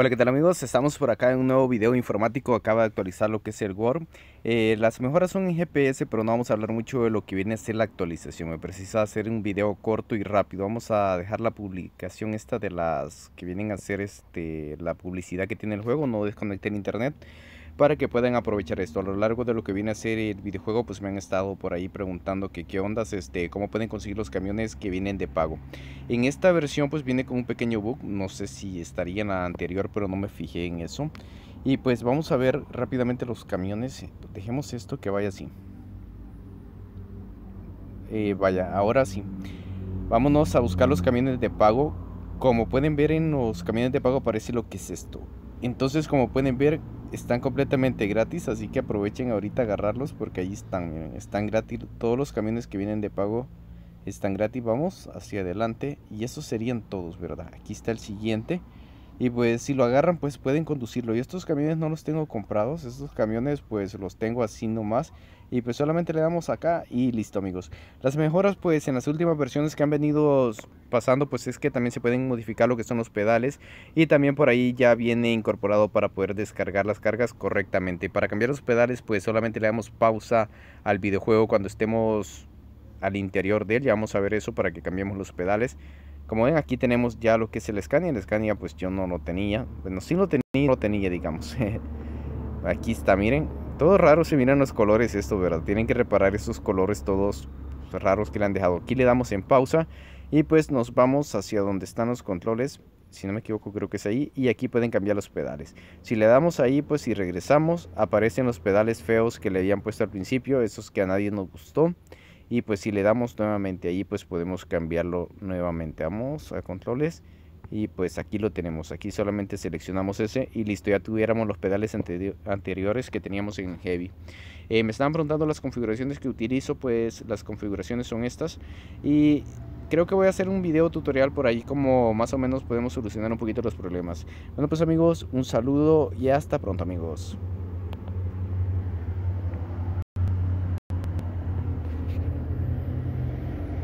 Hola, ¿qué tal amigos? Estamos por acá en un nuevo video informático, acaba de actualizar lo que es el Word. Eh, las mejoras son en GPS, pero no vamos a hablar mucho de lo que viene a ser la actualización. Me precisa hacer un video corto y rápido. Vamos a dejar la publicación esta de las que vienen a ser este, la publicidad que tiene el juego, no desconecte el internet para que puedan aprovechar esto. A lo largo de lo que viene a ser el videojuego, pues me han estado por ahí preguntando que qué ondas, este, cómo pueden conseguir los camiones que vienen de pago. En esta versión pues viene con un pequeño bug, no sé si estaría en la anterior, pero no me fijé en eso. Y pues vamos a ver rápidamente los camiones, dejemos esto que vaya así. Eh, vaya, ahora sí. Vámonos a buscar los camiones de pago. Como pueden ver en los camiones de pago parece lo que es esto. Entonces, como pueden ver, están completamente gratis, así que aprovechen ahorita agarrarlos porque ahí están, miren, están gratis. Todos los camiones que vienen de pago están gratis. Vamos hacia adelante y esos serían todos, ¿verdad? Aquí está el siguiente. Y pues si lo agarran, pues pueden conducirlo. Y estos camiones no los tengo comprados. Estos camiones pues los tengo así nomás. Y pues solamente le damos acá y listo amigos. Las mejoras pues en las últimas versiones que han venido pasando pues es que también se pueden modificar lo que son los pedales. Y también por ahí ya viene incorporado para poder descargar las cargas correctamente. Para cambiar los pedales pues solamente le damos pausa al videojuego cuando estemos al interior de él. Ya vamos a ver eso para que cambiemos los pedales. Como ven, aquí tenemos ya lo que es el Scania. El Scania pues yo no lo tenía. Bueno, sí lo tenía, lo tenía, digamos. aquí está, miren. Todo raro se miran los colores esto, ¿verdad? Tienen que reparar esos colores todos raros que le han dejado. Aquí le damos en pausa y pues nos vamos hacia donde están los controles. Si no me equivoco creo que es ahí. Y aquí pueden cambiar los pedales. Si le damos ahí pues si regresamos aparecen los pedales feos que le habían puesto al principio. Esos que a nadie nos gustó y pues si le damos nuevamente ahí pues podemos cambiarlo nuevamente vamos a controles y pues aquí lo tenemos aquí solamente seleccionamos ese y listo ya tuviéramos los pedales anteriores que teníamos en heavy eh, me estaban preguntando las configuraciones que utilizo pues las configuraciones son estas y creo que voy a hacer un video tutorial por ahí como más o menos podemos solucionar un poquito los problemas bueno pues amigos un saludo y hasta pronto amigos